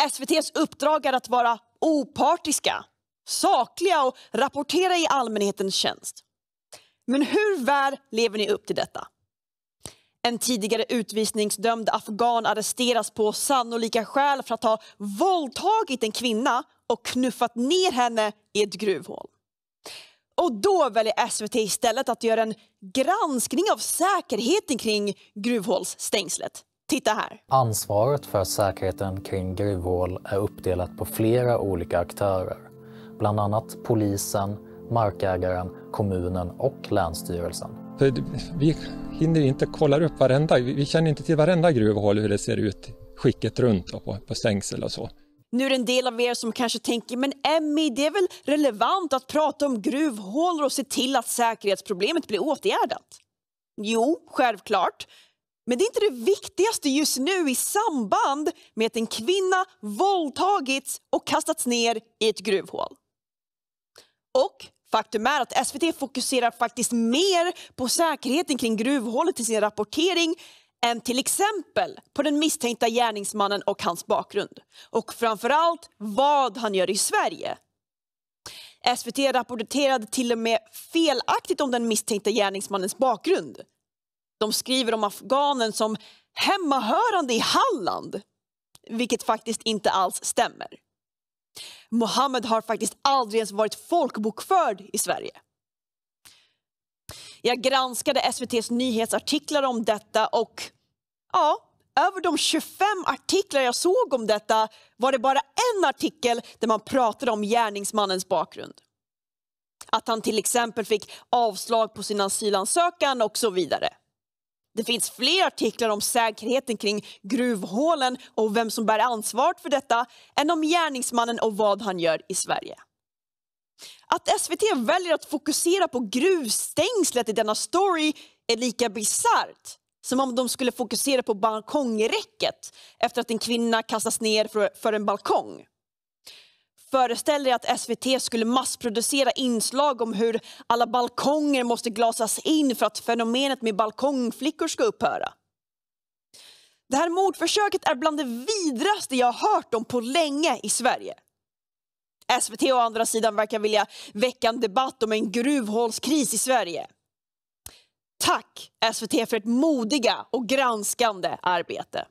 SVTs uppdrag är att vara opartiska, sakliga och rapportera i allmänhetens tjänst. Men hur väl lever ni upp till detta? En tidigare utvisningsdömd afghan arresteras på sannolika skäl för att ha våldtagit en kvinna och knuffat ner henne i ett gruvhål. Och då väljer SVT istället att göra en granskning av säkerheten kring gruvhålsstängslet. Titta här. Ansvaret för säkerheten kring gruvhål är uppdelat på flera olika aktörer, bland annat polisen, markägaren, kommunen och länsstyrelsen. vi hinner inte kolla upp varenda, vi känner inte till varenda gruvhål hur det ser ut skicket runt på, på stängsel och så. Nu är det en del av er som kanske tänker, men Emmy, det är väl relevant att prata om gruvhål och se till att säkerhetsproblemet blir åtgärdat? Jo, självklart. Men det är inte det viktigaste just nu i samband med att en kvinna våldtagits och kastats ner i ett gruvhål. Och faktum är att SVT fokuserar faktiskt mer på säkerheten kring gruvhålet i sin rapportering än till exempel på den misstänkta gärningsmannen och hans bakgrund. Och framförallt vad han gör i Sverige. SVT rapporterade till och med felaktigt om den misstänkta gärningsmannens bakgrund. De skriver om afghanen som hemmahörande i Halland, vilket faktiskt inte alls stämmer. Mohammed har faktiskt aldrig ens varit folkbokförd i Sverige. Jag granskade SVTs nyhetsartiklar om detta och ja, över de 25 artiklar jag såg om detta var det bara en artikel där man pratade om gärningsmannens bakgrund. Att han till exempel fick avslag på sin asylansökan och så vidare. Det finns fler artiklar om säkerheten kring gruvhålen och vem som bär ansvaret för detta än om gärningsmannen och vad han gör i Sverige. Att SVT väljer att fokusera på gruvstängslet i denna story är lika bisarrt som om de skulle fokusera på balkongräcket efter att en kvinna kastas ner för en balkong. Föreställ dig att SVT skulle massproducera inslag om hur alla balkonger måste glasas in för att fenomenet med balkongflickor ska upphöra. Det här mordförsöket är bland det vidraste jag har hört om på länge i Sverige. SVT å andra sidan verkar vilja väcka en debatt om en gruvhålskris i Sverige. Tack SVT för ett modiga och granskande arbete.